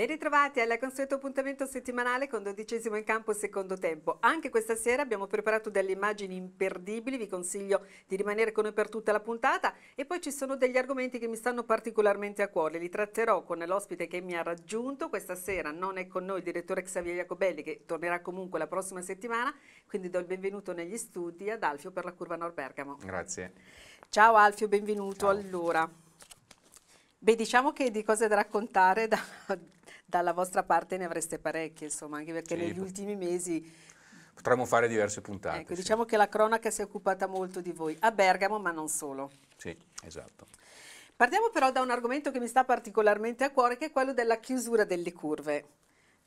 Ben ritrovati al consueto appuntamento settimanale con dodicesimo in campo secondo tempo. Anche questa sera abbiamo preparato delle immagini imperdibili, vi consiglio di rimanere con noi per tutta la puntata e poi ci sono degli argomenti che mi stanno particolarmente a cuore, li tratterò con l'ospite che mi ha raggiunto, questa sera non è con noi il direttore Xavier Jacobelli che tornerà comunque la prossima settimana, quindi do il benvenuto negli studi ad Alfio per la Curva Nord Bergamo. Grazie. Ciao Alfio, benvenuto Ciao. allora. Beh, diciamo che di cose da raccontare da, dalla vostra parte ne avreste parecchie, insomma, anche perché sì. negli ultimi mesi... Potremmo fare diverse puntate. Ecco, sì. diciamo che la cronaca si è occupata molto di voi, a Bergamo ma non solo. Sì, esatto. Partiamo però da un argomento che mi sta particolarmente a cuore, che è quello della chiusura delle curve,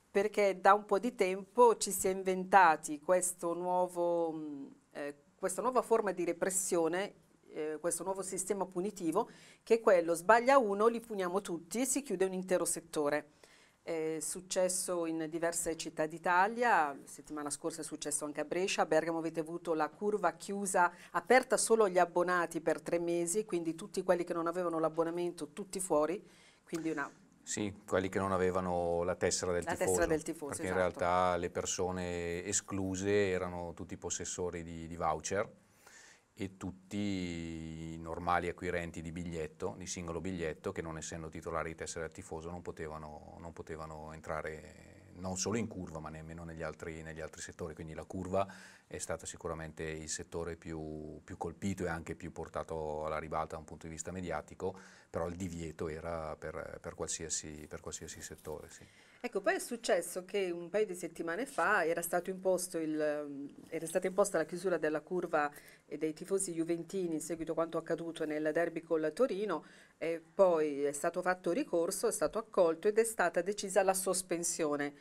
perché da un po' di tempo ci si è inventati nuovo, eh, questa nuova forma di repressione, eh, questo nuovo sistema punitivo, che è quello sbaglia uno, li puniamo tutti e si chiude un intero settore. È successo in diverse città d'Italia, la settimana scorsa è successo anche a Brescia, a Bergamo avete avuto la curva chiusa, aperta solo agli abbonati per tre mesi, quindi tutti quelli che non avevano l'abbonamento, tutti fuori, quindi una... Sì, quelli che non avevano la tessera del la tifoso, tessera del tifoso perché esatto. in realtà le persone escluse erano tutti possessori di, di voucher, e tutti i normali acquirenti di biglietto, di singolo biglietto, che non essendo titolari di tessera del tifoso non potevano, non potevano entrare non solo in curva ma nemmeno negli altri, negli altri settori, quindi la curva è stato sicuramente il settore più, più, colpito e anche più portato alla ribalta da un punto di vista mediatico, però il divieto era per, per, qualsiasi, per qualsiasi, settore. Sì. Ecco, poi è successo che un paio di settimane fa era, il, era stata imposta la chiusura della curva dei tifosi juventini in seguito a quanto accaduto nel derby col Torino, poi è stato fatto ricorso, è stato accolto ed è stata decisa la sospensione.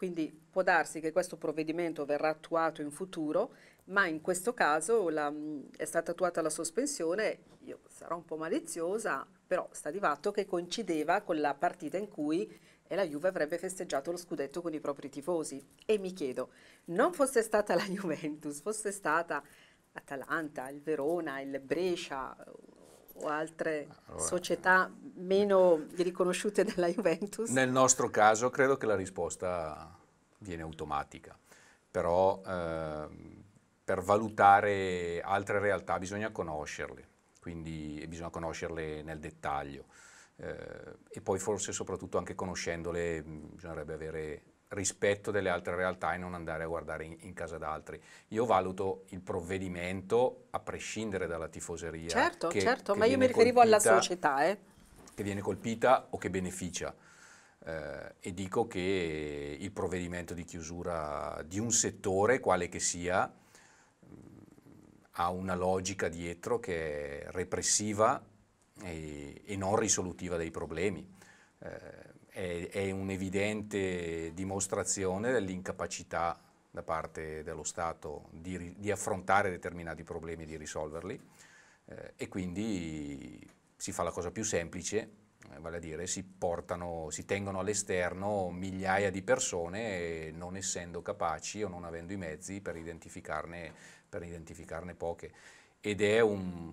Quindi può darsi che questo provvedimento verrà attuato in futuro, ma in questo caso la, mm, è stata attuata la sospensione, io sarò un po' maliziosa, però sta di fatto che coincideva con la partita in cui la Juve avrebbe festeggiato lo scudetto con i propri tifosi. E mi chiedo, non fosse stata la Juventus, fosse stata Atalanta, il Verona, il Brescia, o altre ah, allora, società meno riconosciute della Juventus? Nel nostro caso credo che la risposta viene automatica, però eh, per valutare altre realtà bisogna conoscerle, quindi bisogna conoscerle nel dettaglio eh, e poi forse soprattutto anche conoscendole bisognerebbe avere rispetto delle altre realtà e non andare a guardare in, in casa d'altri. Io valuto il provvedimento a prescindere dalla tifoseria. Certo, che, certo, che ma io mi riferivo colpita, alla società. Eh. Che viene colpita o che beneficia. Eh, e dico che il provvedimento di chiusura di un settore, quale che sia, mm, ha una logica dietro che è repressiva e, e non risolutiva dei problemi. Eh, è, è un'evidente dimostrazione dell'incapacità da parte dello Stato di, di, affrontare determinati problemi e di risolverli eh, e quindi si fa la cosa più semplice, eh, vale a dire si, portano, si tengono all'esterno migliaia di persone non essendo capaci o non avendo i mezzi per identificarne, per identificarne poche ed è un,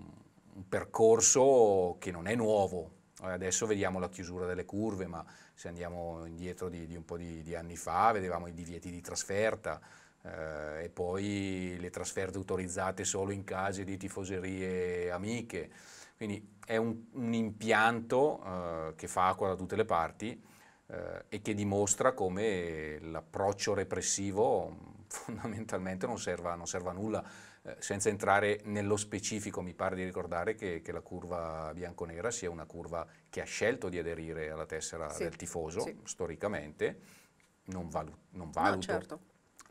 un percorso che non è nuovo, eh, adesso vediamo la chiusura delle curve, ma se andiamo indietro di, di un po' di, di, anni fa vedevamo i divieti di trasferta eh, e poi le trasferte autorizzate solo in casi di tifoserie amiche. Quindi è un, un impianto eh, che fa acqua da tutte le parti eh, e che dimostra come l'approccio repressivo fondamentalmente non serva, non serva a nulla eh, senza entrare nello specifico, mi pare di ricordare che, che la curva bianconera sia una curva che ha scelto di aderire alla tessera sì, del tifoso, sì. storicamente, non, valu- non valuto. No, certo.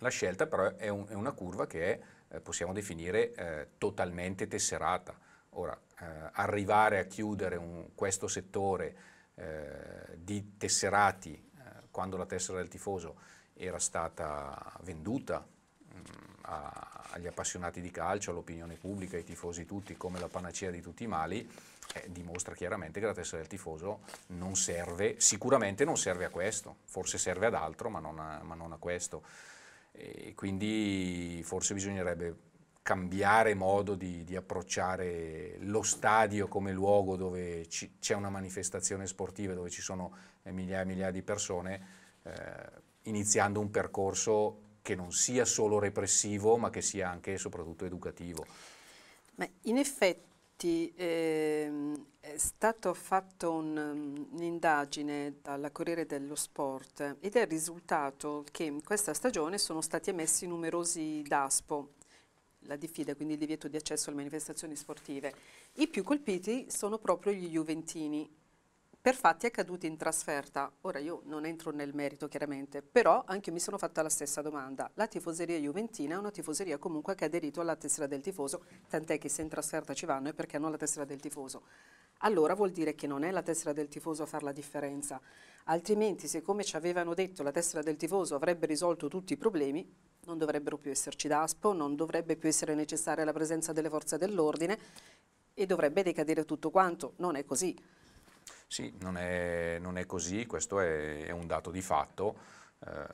La scelta però è, un, è, una curva che è, eh, possiamo definire eh, totalmente tesserata. Ora, eh, arrivare a chiudere un, questo settore eh, di tesserati quando la tessera del tifoso era stata venduta, mh, mm, a, agli appassionati di calcio, all'opinione pubblica, ai tifosi tutti come la panacea di tutti i mali, eh, dimostra chiaramente che la tessera del tifoso non serve, sicuramente non serve a questo, forse serve ad altro ma non a, ma non a questo. E quindi forse bisognerebbe cambiare modo di, di, approcciare lo stadio come luogo dove ci, c'è una manifestazione sportiva, dove ci sono eh, migliaia e migliaia di persone, eh, iniziando un percorso che non sia solo repressivo, ma che sia anche e soprattutto educativo. Ma in effetti eh, è stata fatta mm, un'indagine dalla Corriere dello Sport ed è risultato che in questa stagione sono stati emessi numerosi DASPO, la diffida, quindi il divieto di accesso alle manifestazioni sportive. I più colpiti sono proprio gli Juventini, per fatti accaduti in trasferta. Ora io non entro nel merito chiaramente, però anche mi sono fatta la stessa domanda. La tifoseria juventina è una tifoseria comunque che ha aderito alla tessera del tifoso, tant'è che se in trasferta ci vanno è perché hanno la tessera del tifoso. Allora vuol dire che non è la tessera del tifoso a fare la differenza, altrimenti siccome ci avevano detto la tessera del tifoso avrebbe risolto tutti i problemi, non dovrebbero più esserci d'aspo, non dovrebbe più essere necessaria la presenza delle forze dell'ordine e dovrebbe decadere tutto quanto. Non è così. Sì, non è, non è così, questo è, è, un dato di fatto. Eh,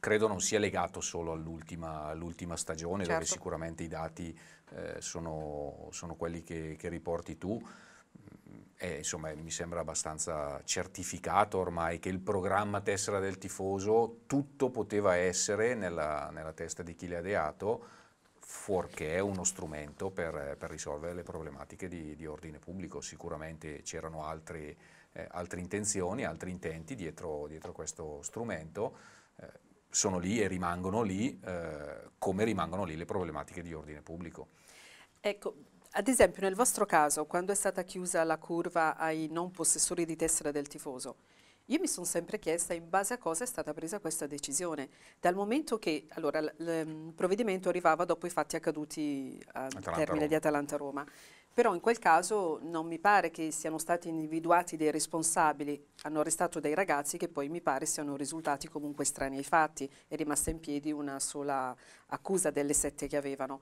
credo non sia legato solo all'ultima, all'ultima stagione, certo. dove sicuramente i dati eh, sono, sono, quelli che, che riporti tu. Mm, e, eh, insomma, mi sembra abbastanza certificato ormai che il programma Tessera del Tifoso tutto poteva essere nella, nella testa di chi l'ha ideato fuorché uno strumento per, eh, per risolvere le problematiche di, di ordine pubblico. Sicuramente c'erano altri, eh, altre intenzioni, altri intenti dietro, dietro questo strumento. Eh, sono lì e rimangono lì eh, come rimangono lì le problematiche di ordine pubblico. Ecco, ad esempio nel vostro caso, quando è stata chiusa la curva ai non possessori di tessera del tifoso, io mi sono sempre chiesta in base a cosa è stata presa questa decisione, dal momento che allora, il mm, provvedimento arrivava dopo i fatti accaduti al termine di Atalanta-Roma. Però in quel caso non mi pare che siano stati individuati dei responsabili, hanno arrestato dei ragazzi che poi mi pare siano risultati comunque strani ai fatti, è rimasta in piedi una sola accusa delle sette che avevano.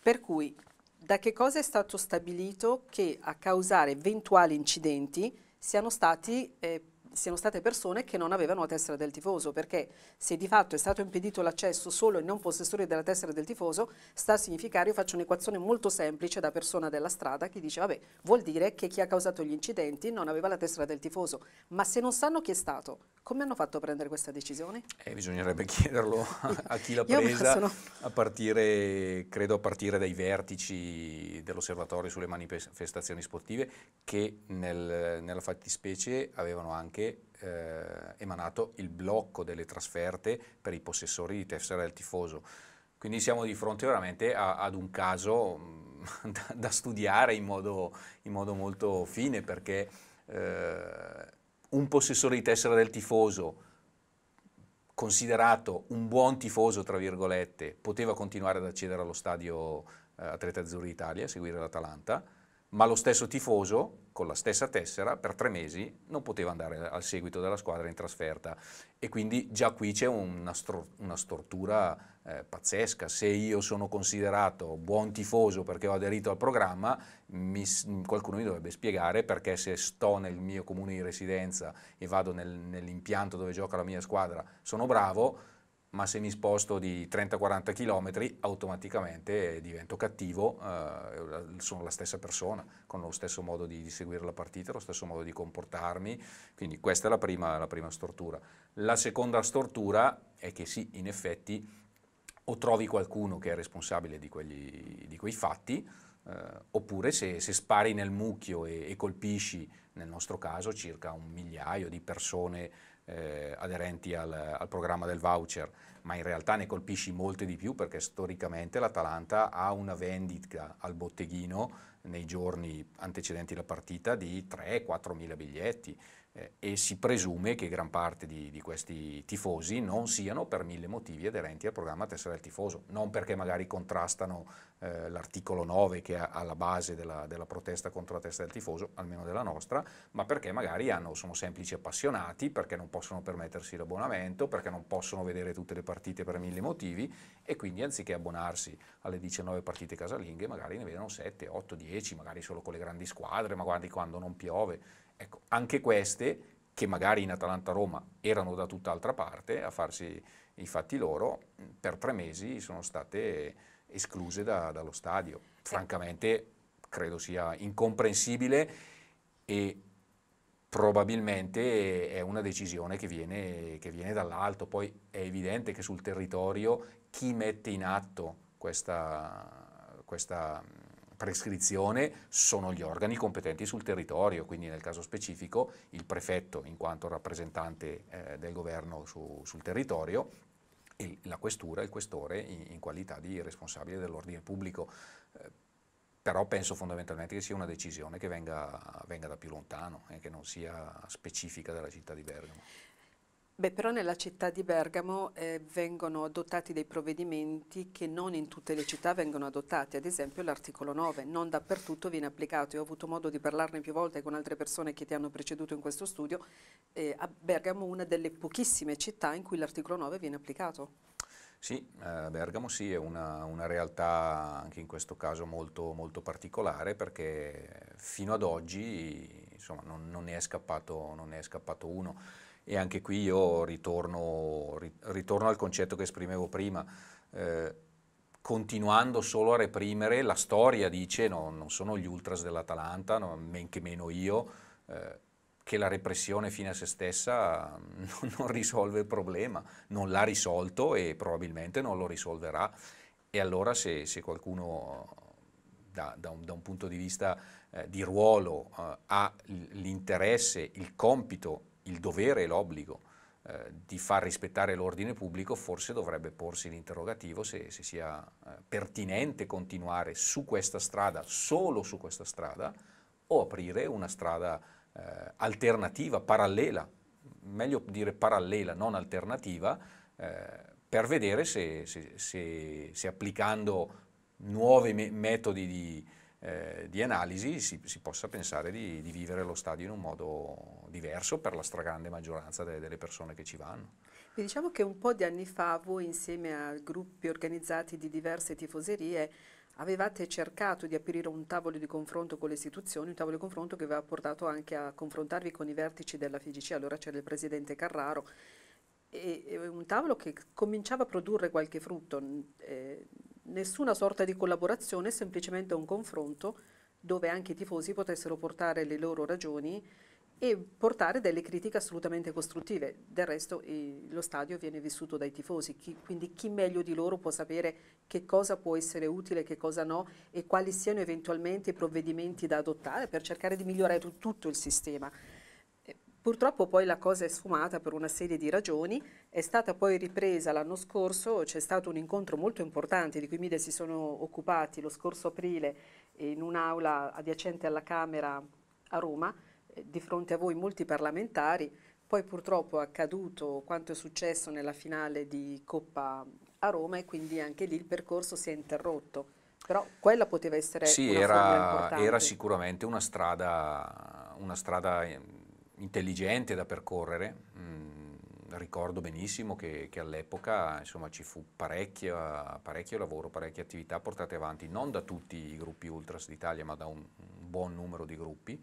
Per cui da che cosa è stato stabilito che a causare eventuali incidenti siano stati eh, siano state persone che non avevano la tessera del tifoso, perché se di fatto è stato impedito l'accesso solo ai non possessori della tessera del tifoso, sta a significare, io faccio un'equazione molto semplice da persona della strada che dice, vabbè, vuol dire che chi ha causato gli incidenti non aveva la tessera del tifoso, ma se non sanno chi è stato, come hanno fatto a prendere questa decisione? Eh, bisognerebbe chiederlo a chi l'ha presa, sono... a partire, credo a partire dai vertici dell'osservatorio sulle manifestazioni sportive, che nel, nella fattispecie avevano anche anche eh, emanato il blocco delle trasferte per i possessori di tessera del tifoso. Quindi siamo di fronte veramente a, ad un caso mm, da, da, studiare in modo, in modo, molto fine perché eh, un possessore di tessera del tifoso considerato un buon tifoso, tra virgolette, poteva continuare ad accedere allo stadio eh, Atleta Azzurri Italia, seguire l'Atalanta, ma lo stesso tifoso con la stessa tessera per tre mesi non poteva andare al seguito della squadra in trasferta e quindi già qui c'è una, stro- una stortura eh, pazzesca. Se io sono considerato buon tifoso perché ho aderito al programma, mi, qualcuno mi dovrebbe spiegare perché se sto nel mio comune di residenza e vado nel, nell'impianto dove gioca la mia squadra sono bravo, ma se mi sposto di 30-40 km automaticamente eh, divento cattivo, eh, sono la stessa persona, con lo stesso modo di, di, seguire la partita, lo stesso modo di comportarmi, quindi questa è la prima, la prima stortura. La seconda stortura è che sì, in effetti, o trovi qualcuno che è responsabile di, quegli, di quei fatti, eh, oppure se, se, spari nel mucchio e, e colpisci, nel nostro caso, circa un migliaio di persone eh, aderenti al, al, programma del voucher, ma in realtà ne colpisci molte di più perché storicamente l'Atalanta ha una vendita al botteghino nei giorni antecedenti la partita di 3-4 mila biglietti eh, e si presume che gran parte di, di, questi tifosi non siano per mille motivi aderenti al programma Tessera del Tifoso, non perché magari contrastano eh, l'articolo 9 che è alla base della, della, protesta contro la Tessera del Tifoso, almeno della nostra, ma perché magari hanno, sono semplici appassionati, perché non possono permettersi l'abbonamento, perché non possono vedere tutte le partite per mille motivi e quindi anziché abbonarsi alle 19 partite casalinghe magari ne vedono 7, 8, 10, magari solo con le grandi squadre, ma guardi quando non piove Ecco, anche queste che magari in Atalanta-Roma erano da tutt'altra parte a farsi i fatti loro, per tre mesi sono state escluse da, dallo stadio. Francamente credo sia incomprensibile e probabilmente è una decisione che viene, che viene dall'alto. Poi è evidente che sul territorio chi mette in atto questa, questa prescrizione sono gli organi competenti sul territorio, quindi nel caso specifico il prefetto in quanto rappresentante eh, del governo su, sul territorio e la questura, il questore in, in qualità di responsabile dell'ordine pubblico. Eh, però penso fondamentalmente che sia una decisione che venga, venga da più lontano e eh, che non sia specifica della città di Bergamo. Beh, però nella città di Bergamo eh, vengono adottati dei provvedimenti che non in tutte le città vengono adottati, ad esempio l'articolo 9, non dappertutto viene applicato. Io ho avuto modo di parlarne più volte con altre persone che ti hanno preceduto in questo studio, eh, a Bergamo una delle pochissime città in cui l'articolo 9 viene applicato. Sì, eh, Bergamo sì, è una, una, realtà anche in questo caso molto, molto particolare perché fino ad oggi insomma, non, non, ne non ne è scappato uno e anche qui io ritorno, ritorno al concetto che esprimevo prima. Eh, continuando solo a reprimere, la storia dice, no, non sono gli ultras dell'Atalanta, no, men che meno io, eh, che la repressione fine a se stessa non, non, risolve il problema, non l'ha risolto e probabilmente non lo risolverà. E allora se, se qualcuno da, da, un, da, un, punto di vista eh, di ruolo eh, ha l'interesse, il compito il dovere e l'obbligo eh, di far rispettare l'ordine pubblico, forse dovrebbe porsi l'interrogativo se, se sia eh, pertinente continuare su questa strada, solo su questa strada, o aprire una strada eh, alternativa, parallela, meglio dire parallela, non alternativa, eh, per vedere se, se, se applicando nuovi me- metodi di, eh, di analisi si, si possa pensare di, di, vivere lo stadio in un modo diverso per la stragrande maggioranza de, delle persone che ci vanno. E diciamo che un po' di anni fa voi insieme a gruppi organizzati di diverse tifoserie avevate cercato di aprire un tavolo di confronto con le istituzioni, un tavolo di confronto che aveva portato anche a confrontarvi con i vertici della FIGC, allora c'era il presidente Carraro, e, e un tavolo che cominciava a produrre qualche frutto. Eh, nessuna sorta di collaborazione, semplicemente un confronto dove anche i tifosi potessero portare le loro ragioni e portare delle critiche assolutamente costruttive. Del resto eh, lo stadio viene vissuto dai tifosi, chi, quindi chi meglio di loro può sapere che cosa può essere utile, che cosa no e quali siano eventualmente i provvedimenti da adottare per cercare di migliorare tutto il sistema. Purtroppo poi la cosa è sfumata per una serie di ragioni, è stata poi ripresa l'anno scorso, c'è stato un incontro molto importante di cui i media si sono occupati lo scorso aprile in un'aula adiacente alla Camera a Roma, eh, di fronte a voi molti parlamentari, poi purtroppo è accaduto quanto è successo nella finale di Coppa a Roma e quindi anche lì il percorso si è interrotto. Però quella poteva essere sì, una era, era sicuramente una strada, una strada ehm, intelligente da percorrere. Mm, ricordo benissimo che, che all'epoca insomma, ci fu parecchio lavoro, parecchie attività portate avanti, non da tutti i gruppi ultras d'Italia, ma da un, un buon numero di gruppi,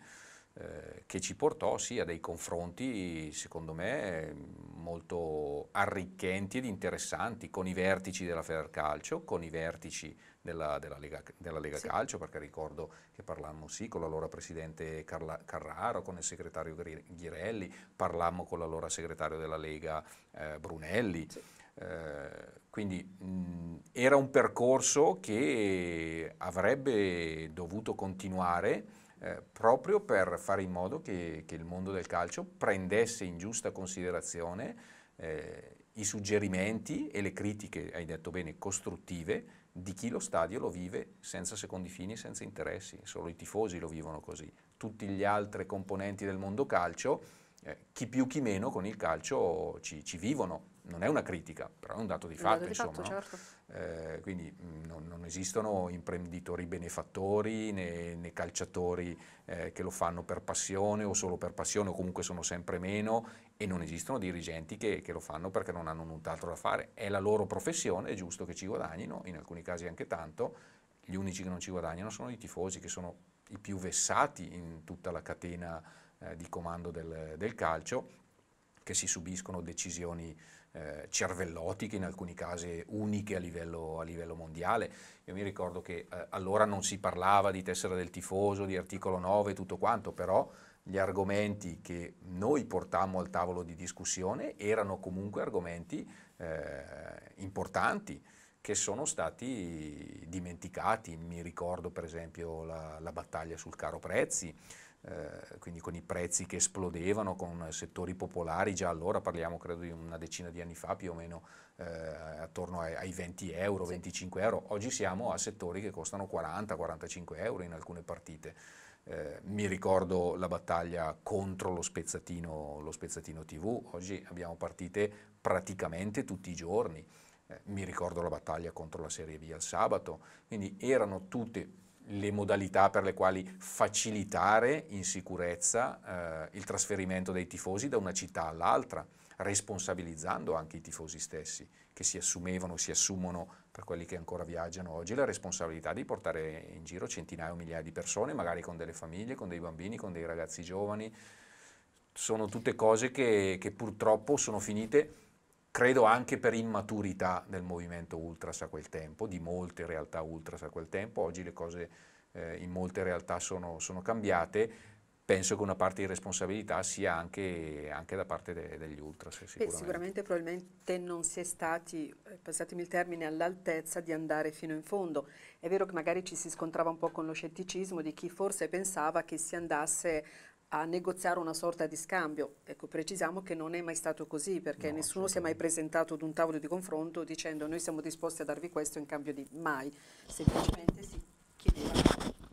eh, che ci portò sì, a dei confronti, secondo me, molto arricchenti ed interessanti con i vertici della Federcalcio, con i vertici della, della Lega, della Lega sì. Calcio, perché ricordo che parlammo sì con l'allora presidente Carla, Carraro, con il segretario Ghirelli, parlammo con l'allora segretario della Lega eh, Brunelli. Sì. Eh, quindi mh, era un percorso che avrebbe dovuto continuare eh, proprio per fare in modo che, che, il mondo del calcio prendesse in giusta considerazione eh, i suggerimenti e le critiche, hai detto bene, costruttive di chi lo stadio lo vive senza secondi fini e senza interessi, solo i tifosi lo vivono così, tutti gli altri componenti del mondo calcio, eh, chi più chi meno con il calcio ci, ci vivono non è una critica, però è un dato di fatto. Dato insomma, di fatto, no? certo. eh, quindi mm, non, non, esistono imprenditori benefattori né, né calciatori eh, che lo fanno per passione o solo per passione o comunque sono sempre meno e non esistono dirigenti che, che lo fanno perché non hanno null'altro da fare. È la loro professione, è giusto che ci guadagnino, in alcuni casi anche tanto. Gli unici che non ci guadagnano sono i tifosi che sono i più vessati in tutta la catena eh, di comando del, del calcio che si subiscono decisioni eh, cervellotiche, in alcuni casi uniche a livello, a livello mondiale. Io mi ricordo che eh, allora non si parlava di tessera del tifoso, di articolo 9 e tutto quanto, però gli argomenti che noi portammo al tavolo di discussione erano comunque argomenti eh, importanti che sono stati dimenticati. Mi ricordo per esempio la, la battaglia sul caro prezzi, eh, quindi con i prezzi che esplodevano, con settori popolari, già allora parliamo credo di una decina di anni fa più o meno eh, attorno ai, ai 20 euro, sì. 25 euro, oggi siamo a settori che costano 40-45 euro in alcune partite. Eh, mi ricordo la battaglia contro lo spezzatino, lo spezzatino TV, oggi abbiamo partite praticamente tutti i giorni, eh, mi ricordo la battaglia contro la Serie B al sabato, quindi erano tutte le modalità per le quali facilitare in sicurezza eh, il trasferimento dei tifosi da una città all'altra, responsabilizzando anche i tifosi stessi che si assumevano, si assumono per quelli che ancora viaggiano oggi la responsabilità di portare in giro centinaia o migliaia di persone, magari con delle famiglie, con dei bambini, con dei ragazzi giovani. Sono tutte cose che, che purtroppo sono finite credo anche per immaturità del movimento ultras a quel tempo, di molte realtà ultras a quel tempo, oggi le cose eh, in molte realtà sono, sono, cambiate, penso che una parte di responsabilità sia anche, anche da parte de, degli ultras. Sicuramente. Beh, sicuramente probabilmente non si è stati, eh, passatemi il termine, all'altezza di andare fino in fondo. È vero che magari ci si scontrava un po' con lo scetticismo di chi forse pensava che si andasse a negoziare una sorta di scambio. Ecco, precisiamo che non è mai stato così perché no, nessuno si è mai presentato ad un tavolo di confronto dicendo noi siamo disposti a darvi questo in cambio di mai, semplicemente si chiedeva,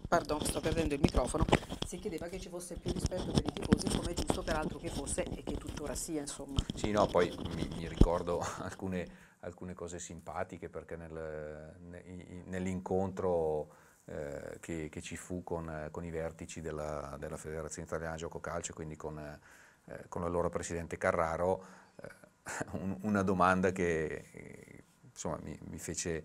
pardon, sto perdendo il microfono, si chiedeva che ci fosse più rispetto per i tifosi come è giusto peraltro che fosse e che tuttora sia insomma. Sì, no, poi mi, mi ricordo alcune, alcune, cose simpatiche perché nel, nell'incontro eh, che, che, ci fu con, eh, con i vertici della, della, Federazione Italiana Gioco Calcio, quindi con, eh, eh con il presidente Carraro, un, una domanda che insomma, mi, mi fece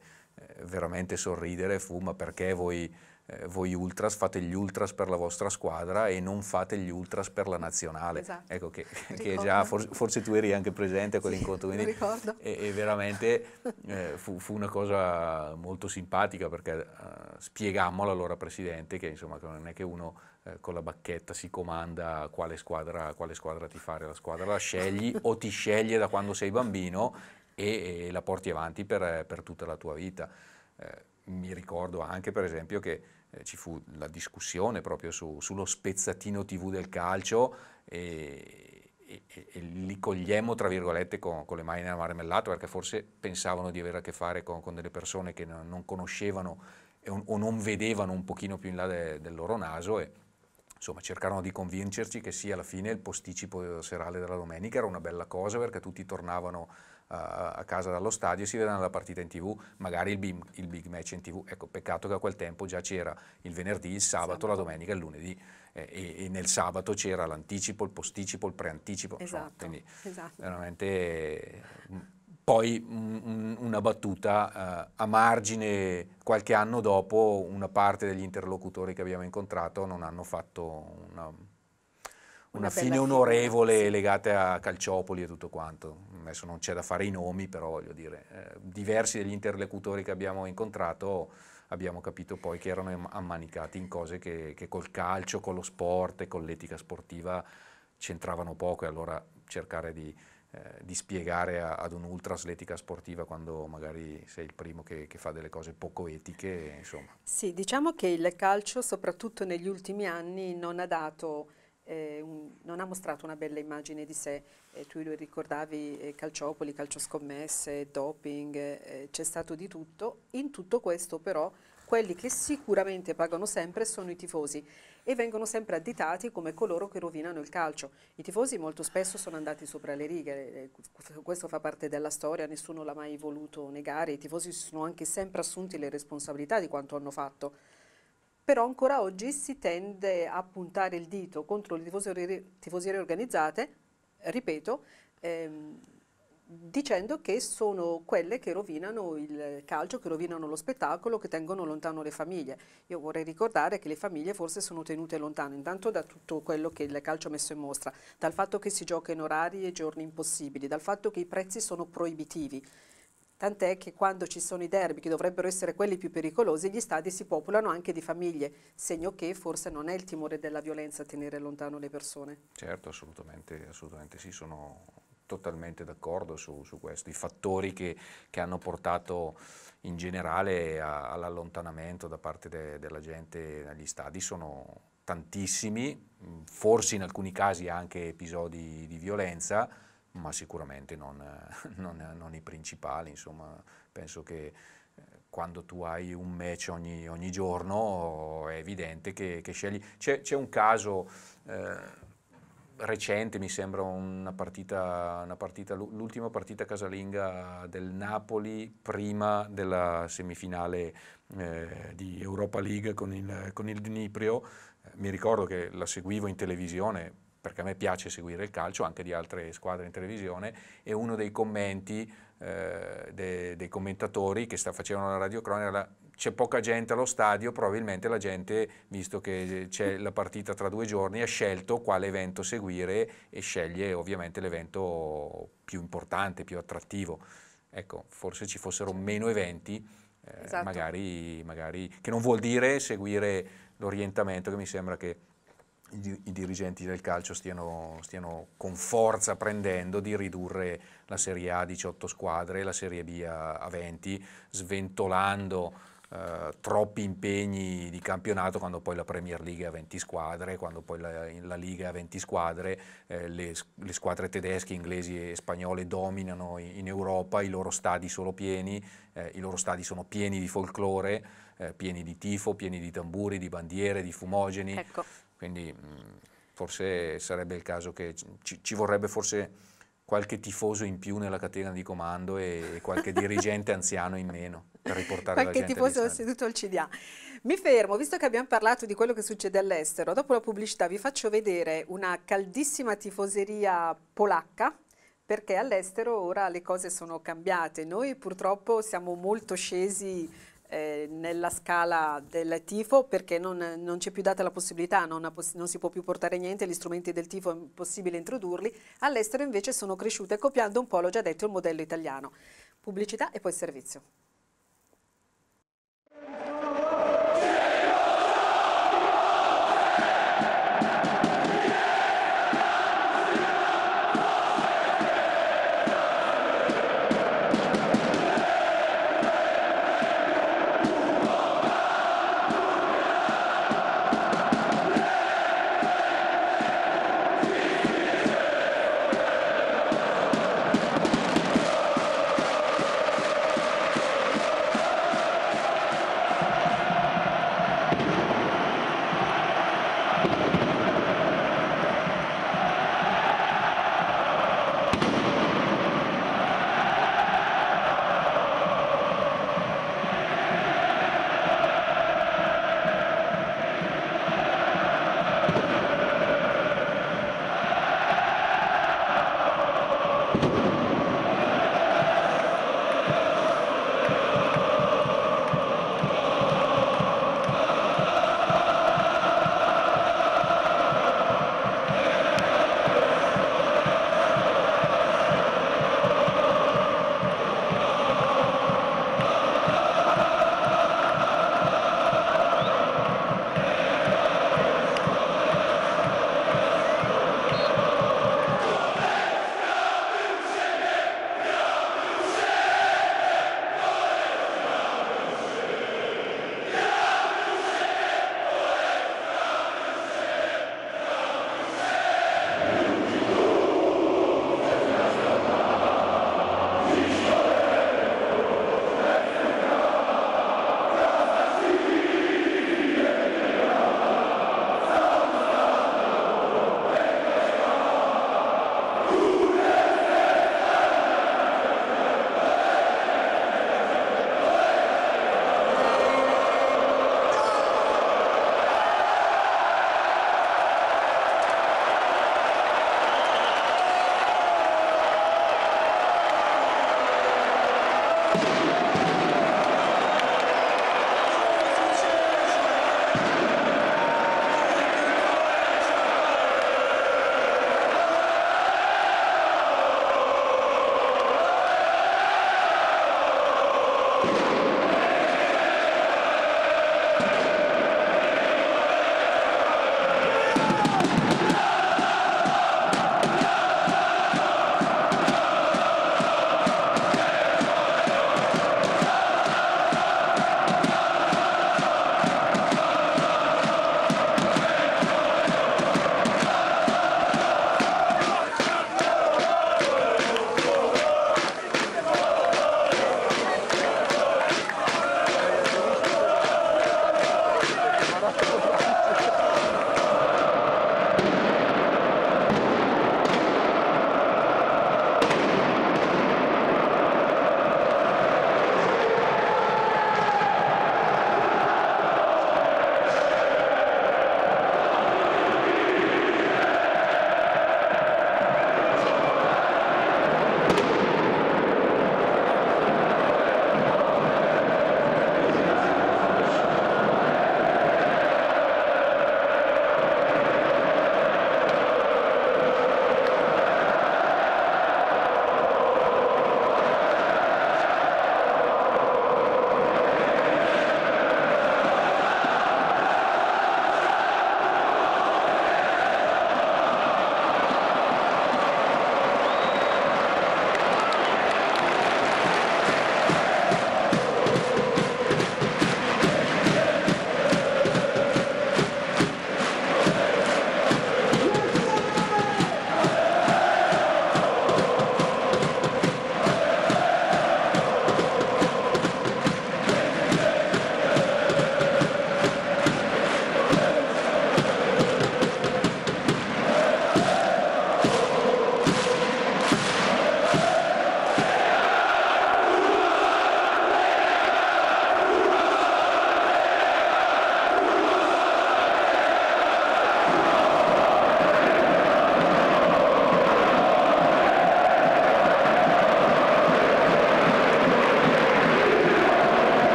veramente sorridere fu ma perché voi eh, voi ultras fate gli ultras per la vostra squadra e non fate gli ultras per la nazionale. Esatto. Ecco che, che già for, forse tu eri anche presente a quell'incontro, sì, ricordo. e, e, veramente eh, fu, fu, una cosa molto simpatica perché eh, spiegammo all'allora presidente che insomma non è che uno eh, con la bacchetta si comanda quale squadra, quale squadra ti fare, la squadra la scegli o ti sceglie da quando sei bambino e, e la porti avanti per, per tutta la tua vita. Eh, mi ricordo anche per esempio che eh, ci fu la discussione proprio su, sullo spezzatino tv del calcio e, e, e li cogliemmo tra virgolette con, con, le mani nella marmellata perché forse pensavano di avere a che fare con, con delle persone che non, non conoscevano un, o non vedevano un pochino più in là de, del loro naso e insomma cercarono di convincerci che sì alla fine il posticipo serale della domenica era una bella cosa perché tutti tornavano a casa dallo stadio, si vedranno la partita in tv, magari il big, il big match in tv. Ecco, peccato che a quel tempo già c'era il venerdì, il sabato, la domenica e il lunedì. Eh, e, e, nel sabato c'era l'anticipo, il posticipo, il preanticipo. Esatto, no, quindi esatto. veramente... Mm, poi mm, un, una battuta uh, a margine, qualche anno dopo, una parte degli interlocutori che abbiamo incontrato non hanno fatto una, una, una fine onorevole fine. legata a Calciopoli e tutto quanto adesso non c'è da fare i nomi, però voglio dire, eh, diversi degli interlocutori che abbiamo incontrato abbiamo capito poi che erano ammanicati in cose che, che col calcio, con lo sport e con l'etica sportiva c'entravano poco e allora cercare di, eh, di spiegare a, ad un ultra l'etica sportiva quando magari sei il primo che, che, fa delle cose poco etiche, insomma. Sì, diciamo che il calcio, soprattutto negli ultimi anni, non ha dato eh, un, non ha mostrato una bella immagine di sé. Eh, tu lo ricordavi, eh, calciopoli, calcioscommesse, doping, eh, c'è stato di tutto. In tutto questo però quelli che sicuramente pagano sempre sono i tifosi e vengono sempre additati come coloro che rovinano il calcio. I tifosi molto spesso sono andati sopra le righe, eh, questo fa parte della storia, nessuno l'ha mai voluto negare, i tifosi sono anche sempre assunti le responsabilità di quanto hanno fatto però ancora oggi si tende a puntare il dito contro le tifoserie, organizzate, ripeto, ehm, dicendo che sono quelle che rovinano il calcio, che rovinano lo spettacolo, che tengono lontano le famiglie. Io vorrei ricordare che le famiglie forse sono tenute lontane, intanto da tutto quello che il calcio ha messo in mostra, dal fatto che si gioca in orari e giorni impossibili, dal fatto che i prezzi sono proibitivi tant'è che quando ci sono i derby, che dovrebbero essere quelli più pericolosi, gli stadi si popolano anche di famiglie, segno che forse non è il timore della violenza tenere lontano le persone. Certo, assolutamente, assolutamente sì, sono totalmente d'accordo su, su, questo, i fattori che, che, hanno portato in generale a, all'allontanamento da parte de, della gente dagli stadi sono tantissimi, forse in alcuni casi anche episodi di violenza, ma sicuramente non, non, non i principali, insomma, penso che eh, quando tu hai un match ogni, ogni giorno è evidente che, che scegli. C'è, c'è, un caso eh, recente, mi sembra una partita, una partita, l'ultima partita casalinga del Napoli prima della semifinale eh, di Europa League con il, con il Dnipro. Mi ricordo che la seguivo in televisione perché a me piace seguire il calcio, anche di altre squadre in televisione, e uno dei commenti eh, de, dei commentatori che sta, facevano la radiocronaca era c'è poca gente allo stadio, probabilmente la gente, visto che eh, c'è la partita tra due giorni, ha scelto quale evento seguire e sceglie ovviamente l'evento più importante, più attrattivo. Ecco, forse ci fossero meno eventi, eh, esatto. magari, magari, che non vuol dire seguire l'orientamento che mi sembra che i, dirigenti del calcio stiano, stiano, con forza prendendo di ridurre la Serie A a 18 squadre, la Serie B a, 20, sventolando eh, troppi impegni di campionato quando poi la Premier League ha 20 squadre, quando poi la, la Liga ha 20 squadre, eh, le, le, squadre tedesche, inglesi e spagnole dominano in, in Europa, i loro stadi sono pieni, eh, i loro stadi sono pieni di folklore, eh, pieni di tifo, pieni di tamburi, di bandiere, di fumogeni. Ecco. Quindi mh, mm, forse sarebbe il caso che ci, ci, vorrebbe forse qualche tifoso in più nella catena di comando e, e qualche dirigente anziano in meno per riportare qualche la gente tifoso seduto al CDA. Mi fermo, visto che abbiamo parlato di quello che succede all'estero, dopo la pubblicità vi faccio vedere una caldissima tifoseria polacca perché all'estero ora le cose sono cambiate. Noi purtroppo siamo molto scesi eh, nella scala del tifo perché non, non c'è più data la possibilità, non, poss non, si può più portare niente, gli strumenti del tifo è impossibile introdurli, all'estero invece sono cresciute copiando un po', l'ho già detto, il modello italiano. Pubblicità e poi servizio.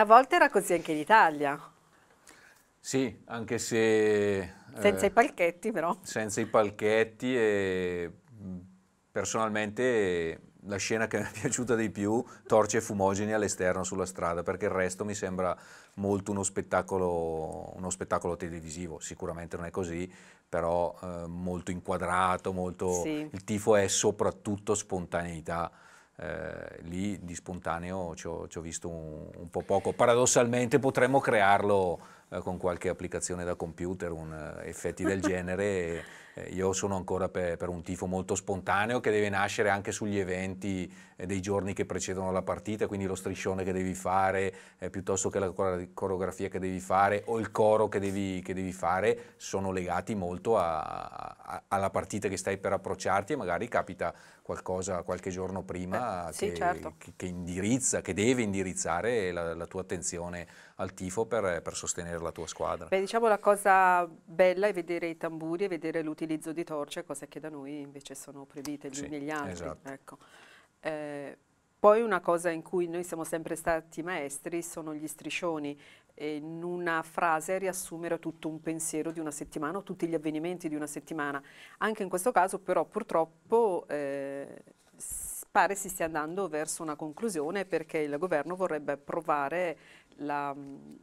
una volta era così anche in Italia. Sì, anche se... Eh, senza eh, i palchetti però. Senza i palchetti e personalmente la scena che mi è piaciuta di più, torce fumogeni all'esterno sulla strada, perché il resto mi sembra molto uno spettacolo, uno spettacolo televisivo, sicuramente non è così, però eh, molto inquadrato, molto, sì. il tifo è soprattutto spontaneità eh, lì di spontaneo ci ho, ci ho visto un, un, po' poco. Paradossalmente potremmo crearlo eh, con qualche applicazione da computer, un, eh, effetti del genere. e, eh, io sono ancora per, per, un tifo molto spontaneo che deve nascere anche sugli eventi eh, dei giorni che precedono la partita, quindi lo striscione che devi fare, eh, piuttosto che la coreografia che devi fare o il coro che devi, che devi fare, sono legati molto a, a, alla partita che stai per approcciarti e magari capita qualcosa qualche giorno prima eh, sì, che, certo. che, che, indirizza, che deve indirizzare la, la tua attenzione al tifo per, per, sostenere la tua squadra. Beh, diciamo la cosa bella è vedere i tamburi e vedere l'utilizzo di torce, cose che da noi invece sono proibite gli sì, uni agli altri. Esatto. Ecco. Eh, poi una cosa in cui noi siamo sempre stati maestri sono gli striscioni, in una frase riassumere tutto un pensiero di una settimana o tutti gli avvenimenti di una settimana. Anche in questo caso però purtroppo eh, pare si stia andando verso una conclusione perché il governo vorrebbe provare la, mm,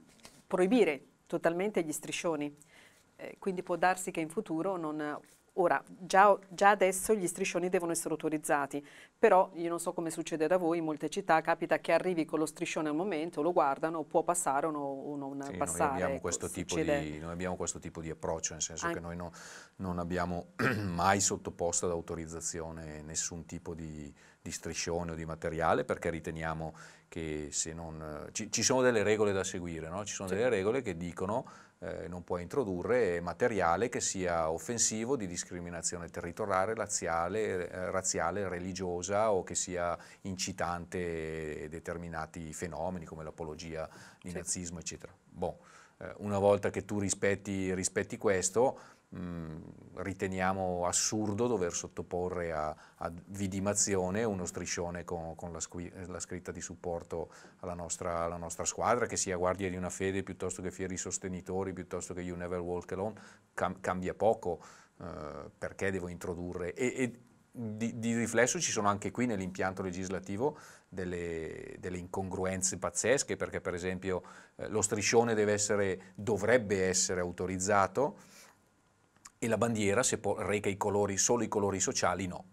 proibire totalmente gli striscioni. Eh, quindi può darsi che in futuro non Ora, già, già, adesso gli striscioni devono essere autorizzati, però io non so come succede da voi, in molte città capita che arrivi con lo striscione al momento, lo guardano, può passare o, no, o non sì, passare. Noi abbiamo, ecco, di, noi abbiamo, questo tipo di, approccio, nel senso Anche che noi no, non abbiamo mai sottoposto ad autorizzazione nessun tipo di, di striscione o di materiale perché riteniamo che se non... Ci, ci sono delle regole da seguire, no? ci sono sì. delle regole che dicono eh, non può introdurre materiale che sia offensivo di discriminazione territoriale, razziale, eh, razziale, religiosa o che sia incitante determinati fenomeni come l'apologia di sì. nazismo, eccetera. Bon, eh, una volta che tu rispetti, rispetti questo, Mm, riteniamo assurdo dover sottoporre a, a vidimazione uno striscione con, con la, la, scritta di supporto alla nostra, alla nostra, squadra, che sia Guardia di una Fede piuttosto che Fieri Sostenitori, piuttosto che You Never Walk Alone, cam cambia poco eh, perché devo introdurre. E, e di, di, riflesso ci sono anche qui nell'impianto legislativo delle, delle, incongruenze pazzesche, perché per esempio eh, lo striscione essere, dovrebbe essere autorizzato, e la bandiera, se reca i colori, solo i colori sociali, no.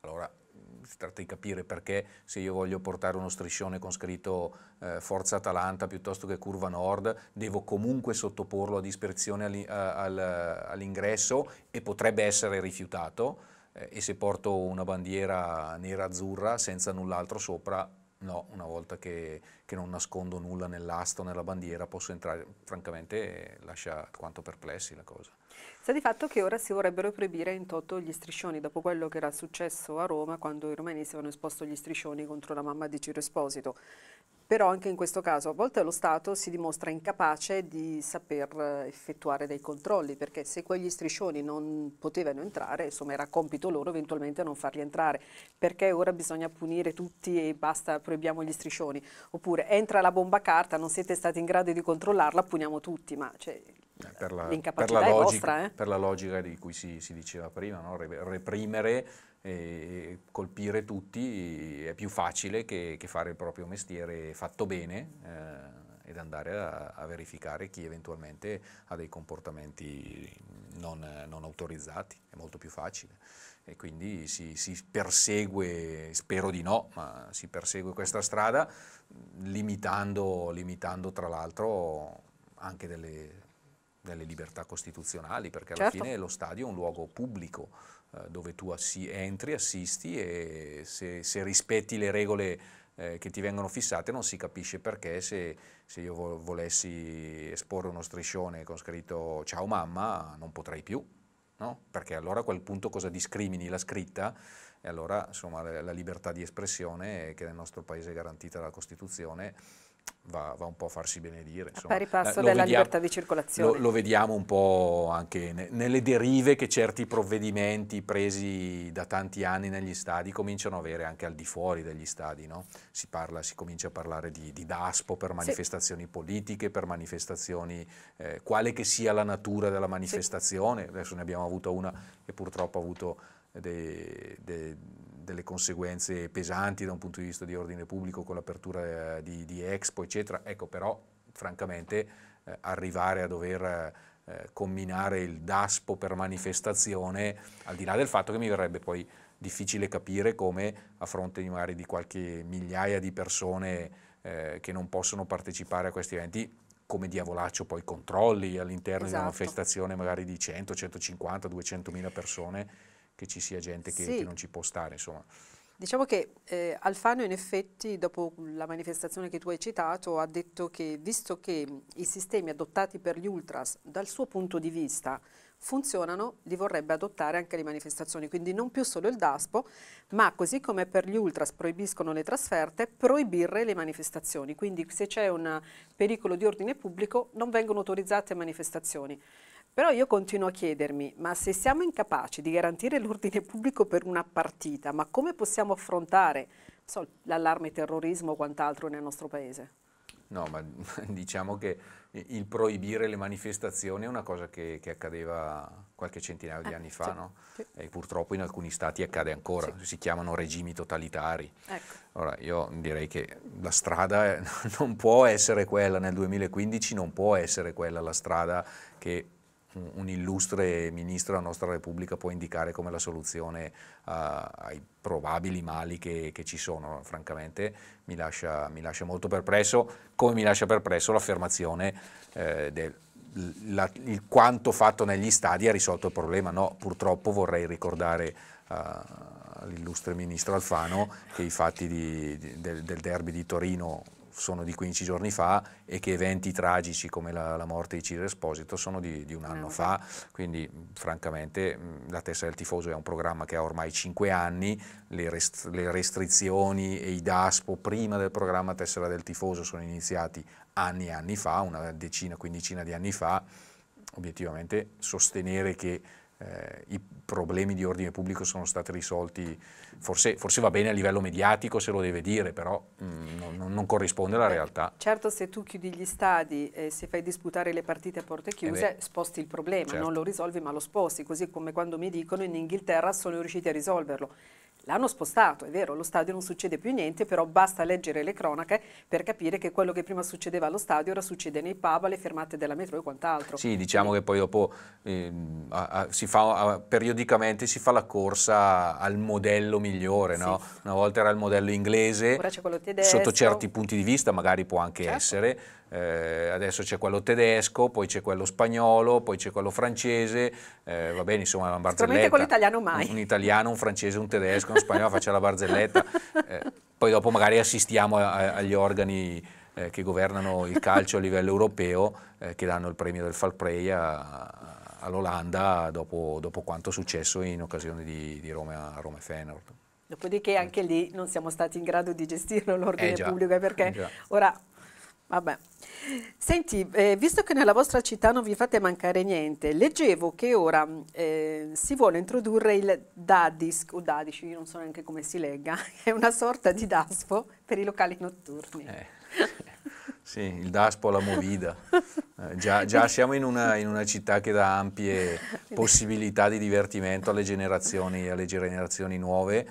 Allora mm, si tratta di capire perché se io voglio portare uno striscione con scritto eh, Forza Atalanta piuttosto che Curva Nord, devo comunque sottoporlo a dispersione all'ingresso e potrebbe essere rifiutato eh, e se porto una bandiera nera-azzurra senza null'altro sopra, no, una volta che, che non nascondo nulla nell'asto, nella bandiera, posso entrare, francamente eh, lascia quanto perplessi la cosa. Sta di fatto che ora si vorrebbero proibire in toto gli striscioni, dopo quello che era successo a Roma quando i romani avevano esposto gli striscioni contro la mamma di Ciro Esposito. Però anche in questo caso a volte lo Stato si dimostra incapace di saper eh, effettuare dei controlli, perché se quegli striscioni non potevano entrare, insomma era compito loro eventualmente non farli entrare, perché ora bisogna punire tutti e basta, proibiamo gli striscioni. Oppure entra la bomba carta, non siete stati in grado di controllarla, puniamo tutti, ma cioè, per la, per la, logica, vostra, eh? per la logica, di cui si, si diceva prima, no? reprimere e colpire tutti è più facile che, che fare il proprio mestiere fatto bene eh, ed andare a, a, verificare chi eventualmente ha dei comportamenti non, non autorizzati, è molto più facile e quindi si, si, persegue, spero di no, ma si persegue questa strada limitando, limitando tra l'altro anche delle delle libertà costituzionali, perché alla certo. fine lo stadio è un luogo pubblico eh, dove tu assi entri, assisti e se, se rispetti le regole eh, che ti vengono fissate non si capisce perché se, se io vo volessi esporre uno striscione con scritto ciao mamma non potrei più, no? perché allora a quel punto cosa discrimini la scritta? e allora insomma, la libertà di espressione che nel nostro paese è garantita dalla Costituzione Va, va, un po' a farsi benedire. Insomma. A pari passo lo della vediamo, libertà di circolazione. Lo, lo, vediamo un po' anche ne, nelle derive che certi provvedimenti presi da tanti anni negli stadi cominciano a avere anche al di fuori degli stadi. No? Si, parla, si comincia a parlare di, di DASPO per manifestazioni sì. politiche, per manifestazioni, eh, quale che sia la natura della manifestazione. Sì. Adesso ne abbiamo avuta una che purtroppo ha avuto de, de, delle conseguenze pesanti da un punto di vista di ordine pubblico con l'apertura eh, di, di Expo, eccetera. Ecco, però, francamente, eh, arrivare a dover eh, combinare il DASPO per manifestazione, al di là del fatto che mi verrebbe poi difficile capire come a fronte magari di qualche migliaia di persone eh, che non possono partecipare a questi eventi, come diavolaccio poi controlli all'interno esatto. di una manifestazione esatto. magari di 100, 150, 200 mila persone che ci sia gente che, sì. che non ci può stare. Insomma. Diciamo che eh, Alfano in effetti dopo la manifestazione che tu hai citato ha detto che visto che i sistemi adottati per gli ultras dal suo punto di vista funzionano, li vorrebbe adottare anche le manifestazioni, quindi non più solo il DASPO, ma così come per gli ultras proibiscono le trasferte, proibire le manifestazioni, quindi se c'è un pericolo di ordine pubblico non vengono autorizzate manifestazioni. Però io continuo a chiedermi, ma se siamo incapaci di garantire l'ordine pubblico per una partita, ma come possiamo affrontare so, l'allarme terrorismo o quant'altro nel nostro paese? No, ma diciamo che il proibire le manifestazioni è una cosa che, che accadeva qualche centinaio di eh, anni fa, sì, no? sì. E purtroppo in alcuni stati accade ancora, sì. si chiamano regimi totalitari. Ecco. Ora, io direi che la strada eh, non può essere quella, nel 2015 non può essere quella la strada che un, illustre ministro della nostra Repubblica può indicare come la soluzione uh, ai probabili mali che, che, ci sono, francamente mi lascia, mi lascia, molto perplesso, come mi lascia perplesso l'affermazione eh, del la, il quanto fatto negli stadi ha risolto il problema. No, purtroppo vorrei ricordare uh, eh, all'illustre ministro Alfano che i fatti di, di, del, del derby di Torino sono di 15 giorni fa e che eventi tragici come la, la morte di Ciro Esposito sono di, di un anno fa, quindi francamente la testa del tifoso è un programma che ha ormai 5 anni, le, rest le restrizioni e i DASPO prima del programma tessera del tifoso sono iniziati anni e anni fa, una decina, quindicina di anni fa, obiettivamente sostenere che eh, i problemi di ordine pubblico sono stati risolti, forse, forse, va bene a livello mediatico se lo deve dire, però mh, mm, non, non, corrisponde alla realtà. Certo se tu chiudi gli stadi e se fai disputare le partite a porte chiuse eh beh, sposti il problema, certo. non lo certo. risolvi ma lo sposti, così come quando mi dicono in Inghilterra sono riusciti a risolverlo. L'hanno spostato, è vero, allo stadio non succede più niente, però basta leggere le cronache per capire che quello che prima succedeva allo stadio ora succede nei pub, alle fermate della metro e quant'altro. Sì, diciamo che poi dopo eh, a, a, si fa, a, periodicamente si fa la corsa al modello migliore, sì. una volta era il modello inglese, sotto certi punti di vista magari può anche certo. essere, eh, adesso c'è quello tedesco, poi c'è quello spagnolo, poi c'è quello francese, eh, va bene, insomma, la barzelletta. Sicuramente con mai. Un, un, italiano, un francese, un tedesco, uno spagnolo, faccia la barzelletta. Eh, poi dopo magari assistiamo a, a, agli organi eh, che governano il calcio a livello europeo, eh, che danno il premio del Fall Play all'Olanda dopo, dopo, quanto è successo in occasione di, di Roma, Roma e Feyenoord. Dopodiché anche lì non siamo stati in grado di gestire l'ordine eh pubblico eh, perché già. ora Vabbè. Senti, eh, visto che nella vostra città non vi fate mancare niente, leggevo che ora eh, si vuole introdurre il Dadisc, o Dadish, io non so neanche come si legga, è una sorta di DASPO per i locali notturni. Eh, sì, il DASPO alla movida. Eh, già, già, siamo in una, in una, città che dà ampie possibilità di divertimento alle generazioni, alle generazioni nuove,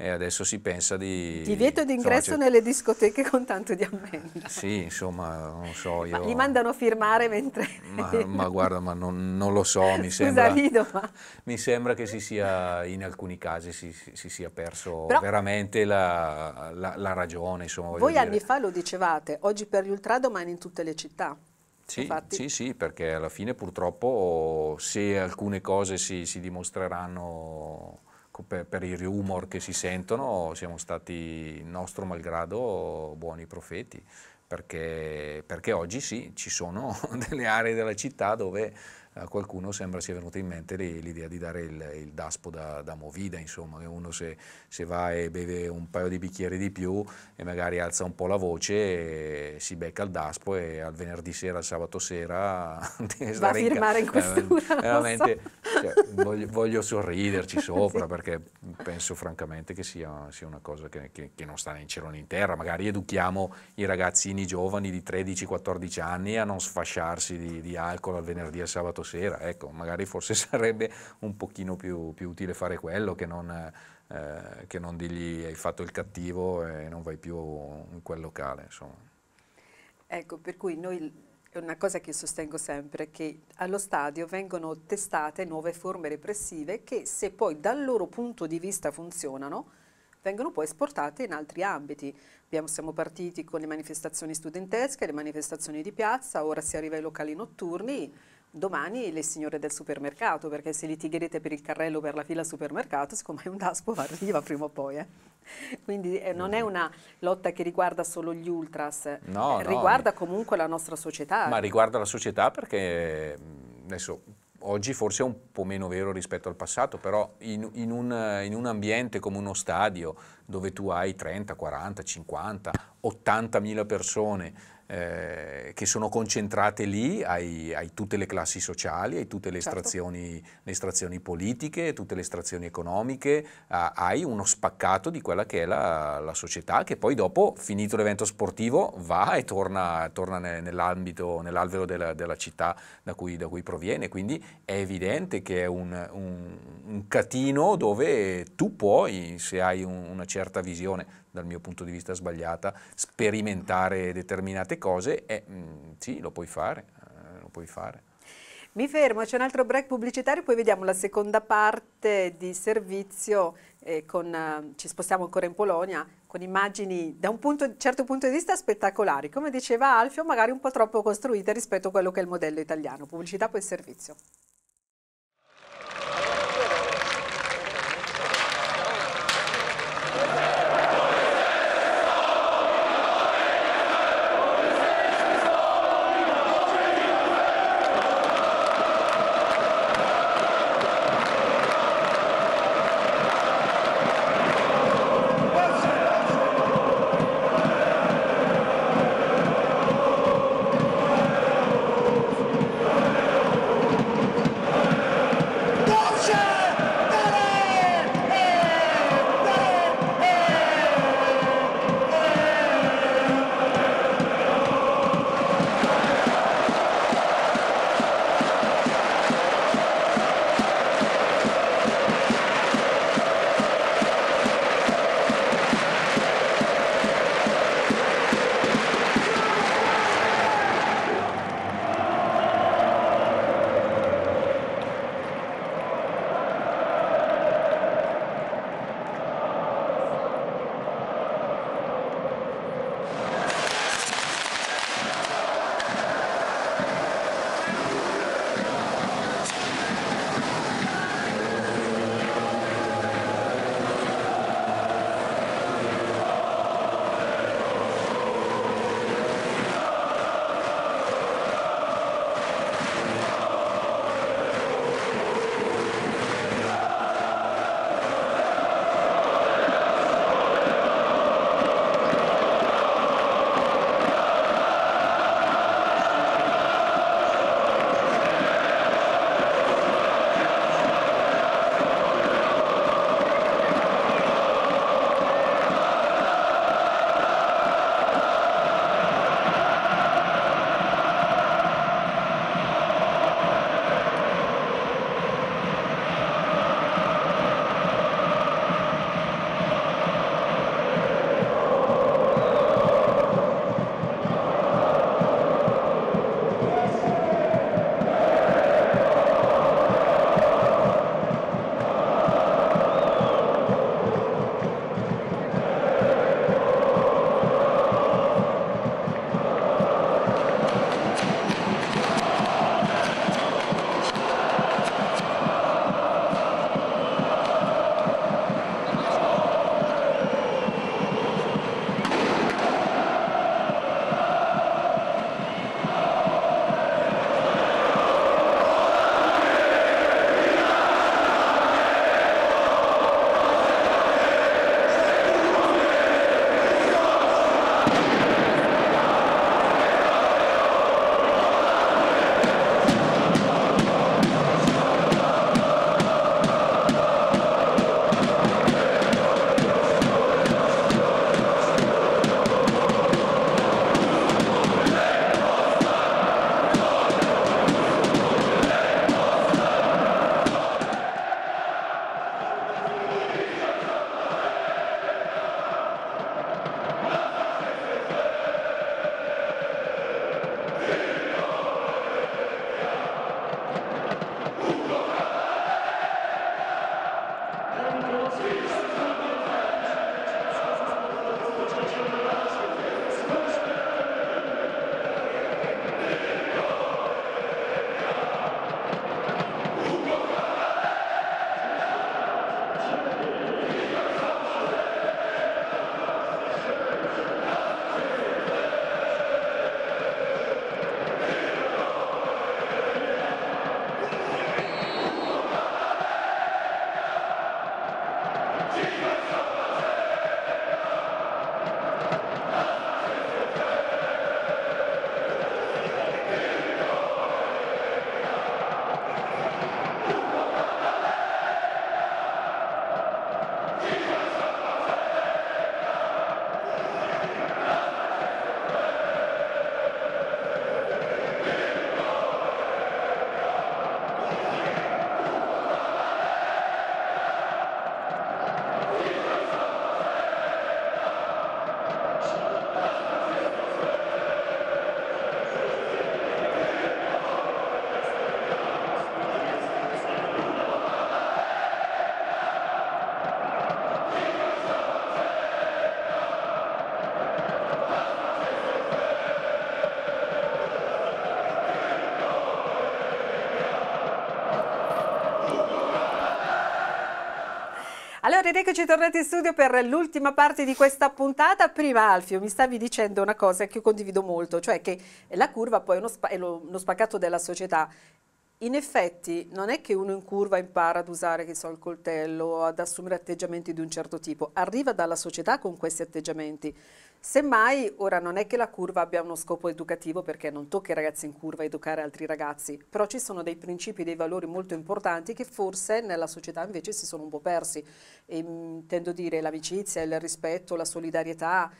e adesso si pensa di... Divieto d'ingresso cioè, nelle discoteche con tanto di ammenda. Sì, insomma, non so io... Ma li mandano firmare mentre... Ma, ma guarda, ma non, non, lo so, mi sembra... Lido, ma... Mi sembra che si sia, in alcuni casi, si, si sia perso Però, veramente la, la, la, ragione, insomma. Voi dire. anni fa lo dicevate, oggi per gli ultra, domani in tutte le città. Sì, sì, sì, perché alla fine purtroppo se alcune cose si, si dimostreranno Ecco, per, per i rumor che si sentono siamo stati, nostro malgrado, buoni profeti, perché, perché oggi sì, ci sono delle aree della città dove a qualcuno sembra sia venuta in mente l'idea di dare il, il daspo da, da, movida, insomma, che uno se, se, va e beve un paio di bicchieri di più e magari alza un po' la voce, si becca il daspo e al venerdì sera, al sabato sera... va a firmare in, in eh, questura, eh, Veramente, so. cioè, voglio, voglio, sorriderci sopra sì. perché penso francamente che sia, sia una cosa che, che, che, non sta né in cielo né in terra, magari educhiamo i ragazzini giovani di 13-14 anni a non sfasciarsi di, di alcol al venerdì e al sabato sera, ecco, magari forse sarebbe un pochino più, più utile fare quello che non, eh, che non dirgli hai fatto il cattivo e non vai più in quel locale. Insomma. Ecco, per cui noi è una cosa che sostengo sempre, che allo stadio vengono testate nuove forme repressive che se poi dal loro punto di vista funzionano, vengono poi esportate in altri ambiti. Abbiamo, siamo partiti con le manifestazioni studentesche, le manifestazioni di piazza, ora si arriva ai locali notturni, domani le signore del supermercato, perché se litigherete per il carrello per la fila supermercato, siccome un daspo arriva prima o poi. Eh. Quindi eh, non è mm. una lotta che riguarda solo gli ultras, eh. no, eh, no, riguarda comunque la nostra società. Ma riguarda la società perché mm, adesso oggi forse è un po' meno vero rispetto al passato, però in, in, un, in, un, ambiente come uno stadio dove tu hai 30, 40, 50, 80 mila persone eh, che sono concentrate lì, hai, hai, tutte le classi sociali, hai tutte le, certo. estrazioni, le estrazioni, politiche, tutte le estrazioni economiche, ah, hai uno spaccato di quella che è la, la, società che poi dopo, finito l'evento sportivo, va e torna, torna nell'ambito, nell'alveo della, della città da cui, da cui, proviene. Quindi è evidente che è un, un, un catino dove tu puoi, se hai un, una certa visione, dal mio punto di vista sbagliata, sperimentare determinate cose, e, mh, mm, sì, lo puoi fare, eh, lo puoi fare. Mi fermo, c'è un altro break pubblicitario, poi vediamo la seconda parte di servizio, eh, con, eh, ci spostiamo ancora in Polonia, con immagini da un punto, certo punto di vista spettacolari, come diceva Alfio, magari un po' troppo costruite rispetto a quello che è il modello italiano, pubblicità poi servizio. Yes. ed eccoci tornati in studio per l'ultima parte di questa puntata. Prima Alfio mi stavi dicendo una cosa che io condivido molto, cioè che la curva poi è uno, spa è lo, uno spaccato della società in effetti non è che uno in curva impara ad usare so, il coltello, o ad assumere atteggiamenti di un certo tipo, arriva dalla società con questi atteggiamenti. Semmai, ora non è che la curva abbia uno scopo educativo perché non tocca i ragazzi in curva educare altri ragazzi, però ci sono dei principi, dei valori molto importanti che forse nella società invece si sono un po' persi. E, intendo dire l'amicizia, il rispetto, la solidarietà,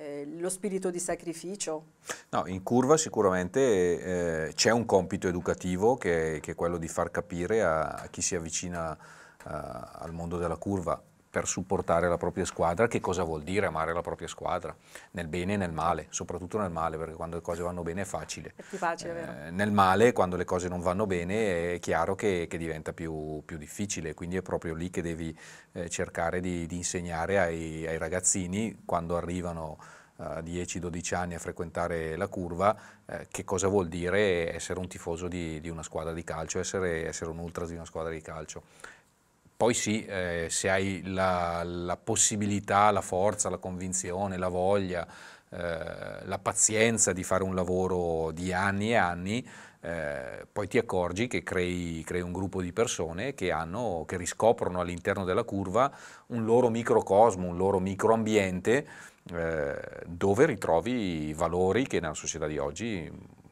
eh, lo spirito di sacrificio? No, in curva sicuramente eh, c'è un compito educativo che, che, è quello di far capire a, a chi si avvicina a, eh, al mondo della curva, per supportare la propria squadra, che cosa vuol dire amare la propria squadra, nel bene e nel male, soprattutto nel male, perché quando le cose vanno bene è facile. È più facile, eh, Nel male, quando le cose non vanno bene, è chiaro che, che diventa più, più, difficile, quindi è proprio lì che devi eh, cercare di, di insegnare ai, ai ragazzini, quando arrivano a eh, 10-12 anni a frequentare la curva, eh, che cosa vuol dire essere un tifoso di, di una squadra di calcio, essere, essere, un ultras di una squadra di calcio. Poi sì, eh, se hai la, la, possibilità, la forza, la convinzione, la voglia, eh, la pazienza di fare un lavoro di anni e anni, eh, poi ti accorgi che crei, crei un gruppo di persone che, hanno, che riscoprono all'interno della curva un loro microcosmo, un loro microambiente eh, dove ritrovi i valori che nella società di oggi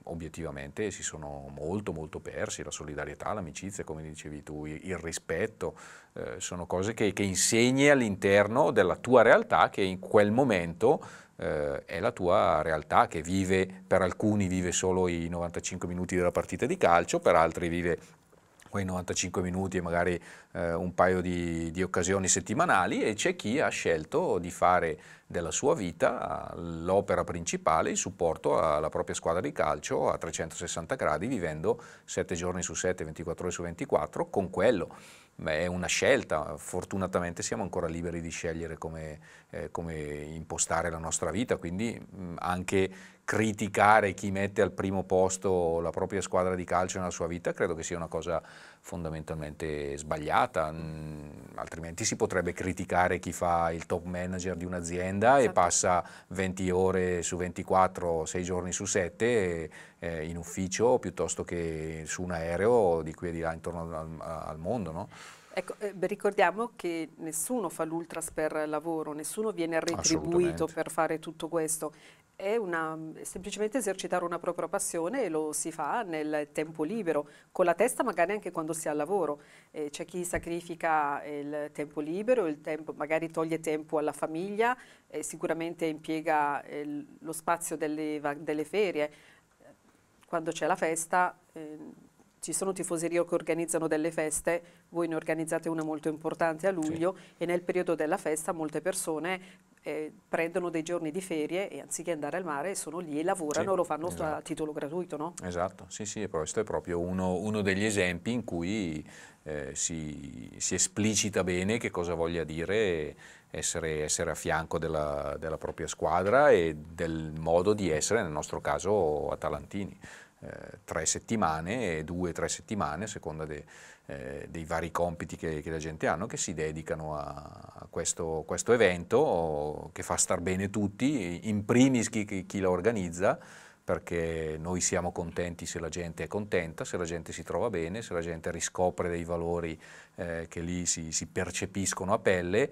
obiettivamente si sono molto molto persi, la solidarietà, l'amicizia, come dicevi tu, il rispetto, eh, sono cose che, che, insegni all'interno della tua realtà che in quel momento eh, è la tua realtà che vive, per alcuni vive solo i 95 minuti della partita di calcio, per altri vive quei 95 minuti e magari eh, un paio di, di occasioni settimanali e c'è chi ha scelto di fare della sua vita l'opera principale, il supporto alla propria squadra di calcio a 360 gradi, vivendo 7 giorni su 7, 24 ore su 24 con quello. Beh, è una scelta, fortunatamente siamo ancora liberi di scegliere come, eh, come impostare la nostra vita, quindi mh, mm, anche criticare chi mette al primo posto la propria squadra di calcio nella sua vita credo che sia una cosa fondamentalmente sbagliata, mm, altrimenti si potrebbe criticare chi fa il top manager di un'azienda esatto. e passa 20 ore su 24, 6 giorni su 7 eh, eh, in ufficio piuttosto che su un aereo di qui e di là intorno al, al mondo. No? Ecco, eh, ricordiamo che nessuno fa l'ultras per lavoro, nessuno viene retribuito per fare tutto questo, è, una, semplicemente esercitare una propria passione e lo si fa nel tempo libero, con la testa magari anche quando si è al lavoro. Eh, c'è chi sacrifica il tempo libero, il tempo, magari toglie tempo alla famiglia, eh, sicuramente impiega eh, lo spazio delle, delle, ferie. Quando c'è la festa ehm, ci sono tifoserie che organizzano delle feste, voi ne organizzate una molto importante a luglio sì. e nel periodo della festa molte persone eh, prendono dei giorni di ferie e anziché andare al mare sono lì e lavorano, sì, lo fanno esatto. a titolo gratuito, no? Esatto, sì, sì, questo è proprio uno, uno degli esempi in cui eh, si, si, esplicita bene che cosa voglia dire essere, essere a fianco della, della propria squadra e del modo di essere, nel nostro caso, atalantini. Eh, tre settimane, due o tre settimane, a seconda de, eh, dei vari compiti che, che, la gente ha, che si dedicano a, a questo, questo, evento che fa star bene tutti, in primis chi, chi lo organizza, perché noi siamo contenti se la gente è contenta, se la gente si trova bene, se la gente riscopre dei valori eh, che lì si, si percepiscono a pelle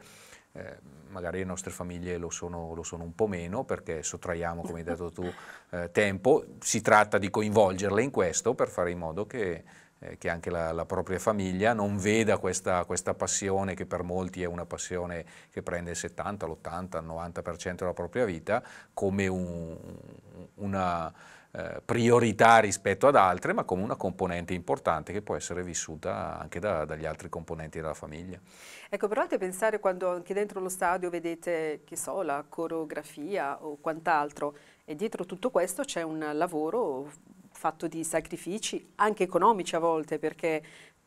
eh, magari le nostre famiglie lo sono, lo sono, un po' meno perché sottraiamo, come hai detto tu, eh, tempo, si tratta di coinvolgerle in questo per fare in modo che, eh, che anche la, la, propria famiglia non veda questa, questa, passione che per molti è una passione che prende il 70, l'80, il 90% della propria vita come un, una eh, priorità rispetto ad altre, ma come una componente importante che può essere vissuta anche da, dagli altri componenti della famiglia. Ecco, provate a pensare quando anche dentro lo stadio vedete, che so, la coreografia o quant'altro, e dietro tutto questo c'è un lavoro fatto di sacrifici, anche economici a volte, perché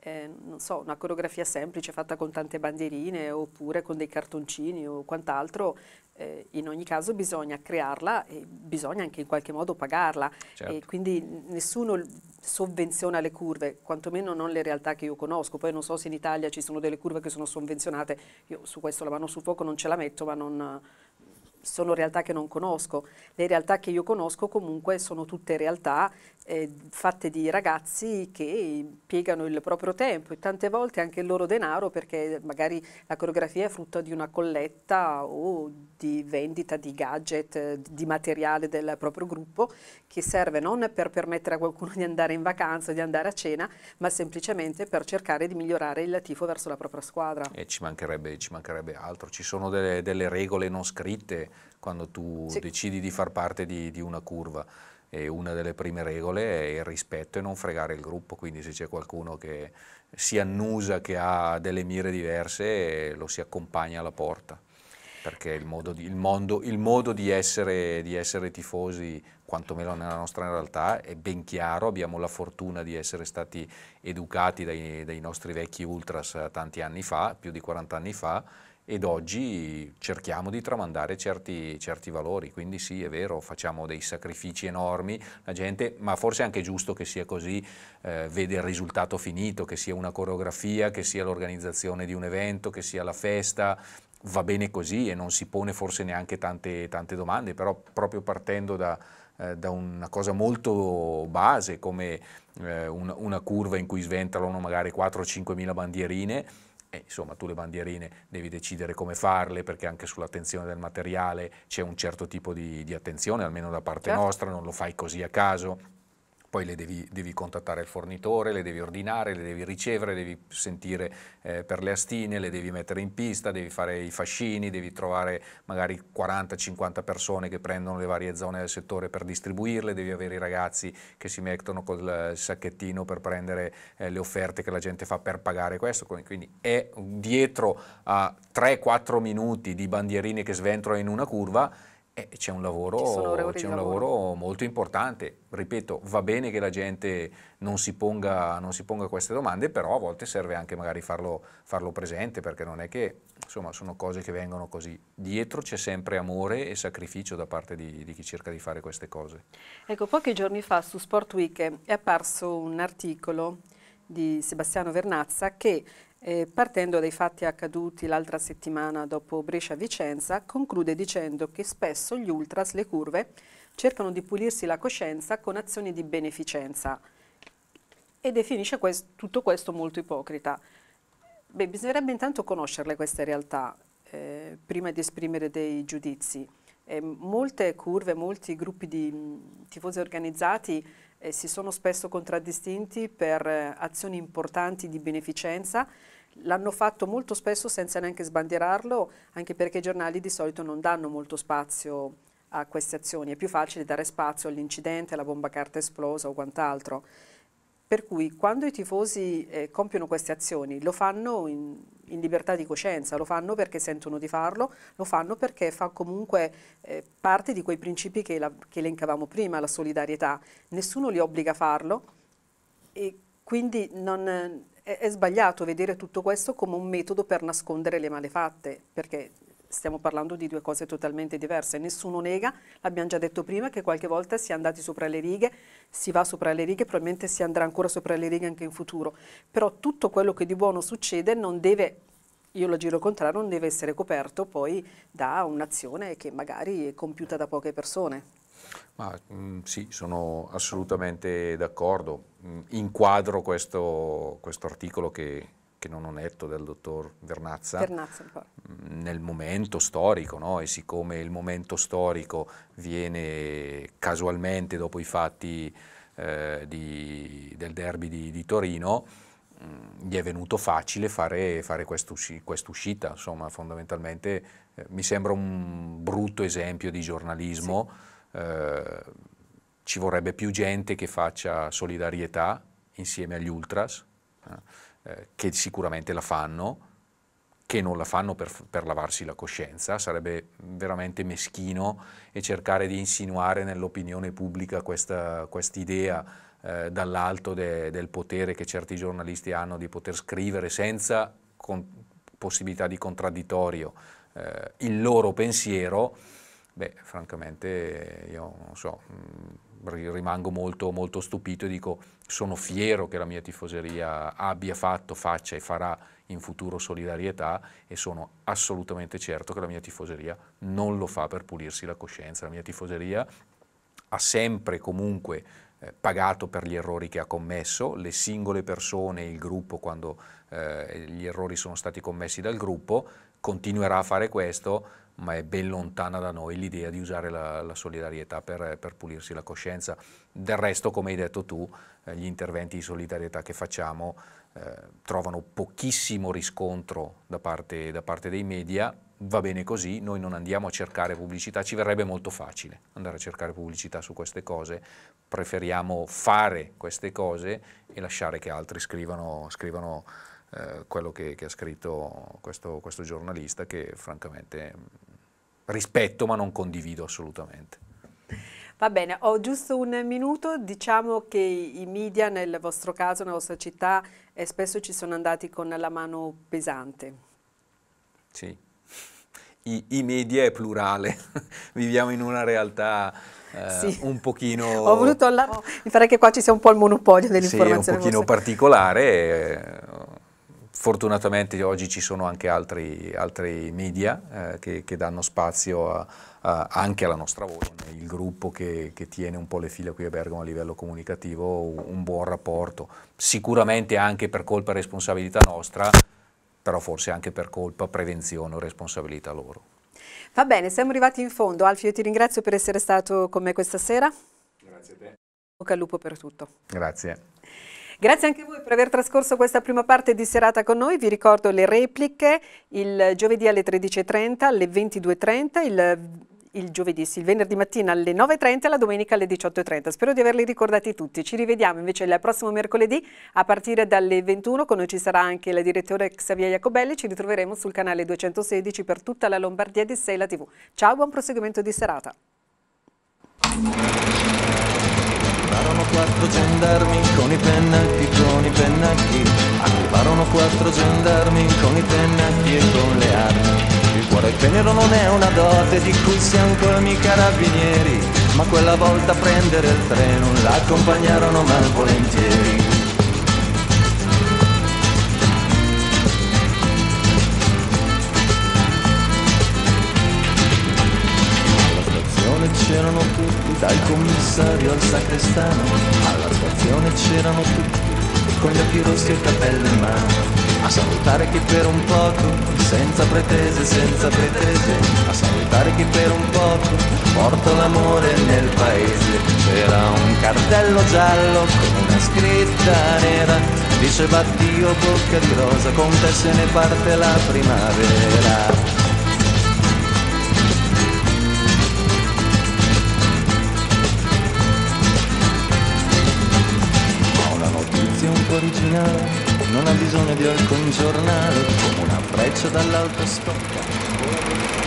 eh, non so, una coreografia semplice fatta con tante bandierine oppure con dei cartoncini o quant'altro, eh, in ogni caso bisogna crearla e bisogna anche in qualche modo pagarla. Certo. E quindi nessuno sovvenziona le curve, quantomeno non le realtà che io conosco. Poi non so se in Italia ci sono delle curve che sono sovvenzionate, io su questo la mano sul fuoco non ce la metto, ma non sono realtà che non conosco. Le realtà che io conosco comunque sono tutte realtà eh, fatte di ragazzi che impiegano il proprio tempo e tante volte anche il loro denaro perché eh, magari la coreografia è frutto di una colletta o di vendita di gadget, eh, di materiale del proprio gruppo che serve non per permettere a qualcuno di andare in vacanza di andare a cena, ma semplicemente per cercare di migliorare il tifo verso la propria squadra. E ci mancherebbe, ci mancherebbe altro, ci sono delle, delle regole non scritte quando tu sì. decidi di far parte di, di una curva. E una delle prime regole è il rispetto e non fregare il gruppo, quindi se c'è qualcuno che si annusa, che ha delle mire diverse, lo si accompagna alla porta, perché il modo di, il mondo, il modo di, essere, di essere tifosi, quantomeno nella nostra realtà, è ben chiaro, abbiamo la fortuna di essere stati educati dai, dai nostri vecchi ultras tanti anni fa, più di 40 anni fa, ed oggi cerchiamo di tramandare certi, certi, valori, quindi sì è vero facciamo dei sacrifici enormi, la gente, ma forse è anche giusto che sia così, eh, vede il risultato finito, che sia una coreografia, che sia l'organizzazione di un evento, che sia la festa, va bene così e non si pone forse neanche tante, tante domande, però proprio partendo da, eh, da una cosa molto base come eh, un, una curva in cui sventolano magari 4-5 mila bandierine, e, eh, insomma, tu le bandierine devi decidere come farle perché anche sull'attenzione del materiale c'è un certo tipo di, di attenzione, almeno da parte certo. nostra, non lo fai così a caso poi le devi, devi, contattare il fornitore, le devi ordinare, le devi ricevere, le devi sentire eh, per le astine, le devi mettere in pista, devi fare i fascini, devi trovare magari 40-50 persone che prendono le varie zone del settore per distribuirle, devi avere i ragazzi che si mettono col sacchettino per prendere eh, le offerte che la gente fa per pagare questo, quindi è dietro a 3-4 minuti di bandierine che sventolano in una curva, eh, c'è un, lavoro, c'è un lavoro. lavoro, molto importante. Ripeto, va bene che la gente non si, ponga, non si ponga queste domande, però a volte serve anche magari farlo, farlo presente, perché non è che insomma, sono cose che vengono così. Dietro c'è sempre amore e sacrificio da parte di, di, chi cerca di fare queste cose. Ecco, pochi giorni fa su Sport Week è apparso un articolo di Sebastiano Vernazza che eh, partendo dai fatti accaduti l'altra settimana dopo Brescia-Vicenza, conclude dicendo che spesso gli ultras, le curve, cercano di pulirsi la coscienza con azioni di beneficenza e definisce questo, tutto questo molto ipocrita. Beh, bisognerebbe intanto conoscerle queste realtà eh, prima di esprimere dei giudizi eh, molte curve, molti gruppi di mh, mm, tifosi organizzati eh, si sono spesso contraddistinti per eh, azioni importanti di beneficenza, l'hanno fatto molto spesso senza neanche sbandierarlo, anche perché i giornali di solito non danno molto spazio a queste azioni, è più facile dare spazio all'incidente, alla bomba carta esplosa o quant'altro. Per cui quando i tifosi eh, compiono queste azioni lo fanno in, in, libertà di coscienza, lo fanno perché sentono di farlo, lo fanno perché fa comunque eh, parte di quei principi che, la, che, elencavamo prima, la solidarietà. Nessuno li obbliga a farlo e quindi non, eh, è, è sbagliato vedere tutto questo come un metodo per nascondere le malefatte, perché stiamo parlando di due cose totalmente diverse. Nessuno nega, l'abbiamo già detto prima, che qualche volta si è andati sopra le righe, si va sopra le righe, probabilmente si andrà ancora sopra le righe anche in futuro. Però tutto quello che di buono succede non deve io lo giro contrario, non deve essere coperto poi da un'azione che magari è compiuta da poche persone. Ma, mh, mm, sì, sono assolutamente d'accordo. Mm, inquadro questo, questo articolo che, che non ho letto del dottor Vernazza, Vernazza mm, nel momento storico no? e siccome il momento storico viene casualmente dopo i fatti eh, di, del derby di, di Torino, mh, mm, gli è venuto facile fare, fare quest'uscita, insomma fondamentalmente eh, mi sembra un brutto esempio di giornalismo, sì. eh, ci vorrebbe più gente che faccia solidarietà insieme agli ultras eh, eh, che sicuramente la fanno, che non la fanno per, per, lavarsi la coscienza, sarebbe veramente meschino e cercare di insinuare nell'opinione pubblica questa idea eh, dall'alto de, del potere che certi giornalisti hanno di poter scrivere senza con, possibilità di contraddittorio eh, il loro pensiero, beh, francamente io non so, mm, rimango molto, molto stupito e dico sono fiero che la mia tifoseria abbia fatto, faccia e farà in futuro solidarietà e sono assolutamente certo che la mia tifoseria non lo fa per pulirsi la coscienza, la mia tifoseria ha sempre comunque eh, pagato per gli errori che ha commesso, le singole persone, il gruppo quando eh, gli errori sono stati commessi dal gruppo, continuerà a fare questo, ma è ben lontana da noi l'idea di usare la, la solidarietà per, per, pulirsi la coscienza. Del resto, come hai detto tu, eh, gli interventi di solidarietà che facciamo eh, trovano pochissimo riscontro da parte, da parte dei media, va bene così, noi non andiamo a cercare pubblicità, ci verrebbe molto facile andare a cercare pubblicità su queste cose, preferiamo fare queste cose e lasciare che altri scrivano, scrivano eh, quello che, che, ha scritto questo, questo giornalista che francamente rispetto ma non condivido assolutamente. Va bene, ho giusto un minuto, diciamo che i media nel vostro caso, nella vostra città, eh, spesso ci sono andati con la mano pesante. Sì, i, i media è plurale, viviamo in una realtà eh, sì. un pochino... Ho voluto, la... mi pare che qua ci sia un po' il monopolio dell'informazione. Sì, un pochino vostra. particolare. Eh, Fortunatamente oggi ci sono anche altri, altri media eh, che, che, danno spazio a, a, anche alla nostra voce. Il gruppo che, che, tiene un po' le file qui a Bergamo a livello comunicativo, un buon rapporto, sicuramente anche per colpa e responsabilità nostra, però forse anche per colpa, prevenzione o responsabilità loro. Va bene, siamo arrivati in fondo. Alfio, io ti ringrazio per essere stato con me questa sera. Grazie a te. Bocca al lupo per tutto. Grazie. Grazie anche a voi per aver trascorso questa prima parte di serata con noi. Vi ricordo le repliche il giovedì alle 13.30, alle 22.30, il, il giovedì, sì, il venerdì mattina alle 9.30 e la domenica alle 18.30. Spero di averli ricordati tutti. Ci rivediamo invece il prossimo mercoledì a partire dalle 21. Con noi ci sarà anche la direttore Xavier Jacobelli. Ci ritroveremo sul canale 216 per tutta la Lombardia di Sei la TV. Ciao, buon proseguimento di serata quattro gendarmi con i pennacchi, con i pennacchi. Arrivarono quattro gendarmi con i pennacchi e con le armi. Il cuore tenero non è una dote di cui siamo colmi carabinieri, ma quella volta a prendere il treno l'accompagnarono malvolentieri. c'erano tutti, dal commissario al sacrestano, alla stazione c'erano tutti, con gli occhi rossi e il cappello in mano. A salutare chi per un poco, senza pretese, senza pretese, a salutare chi per un poco, porto l'amore nel paese. C'era un cartello giallo con una scritta nera, diceva Dio bocca di rosa, con te se ne parte la primavera. musica originale non ha bisogno di alcun giornale come una freccia dall'autostop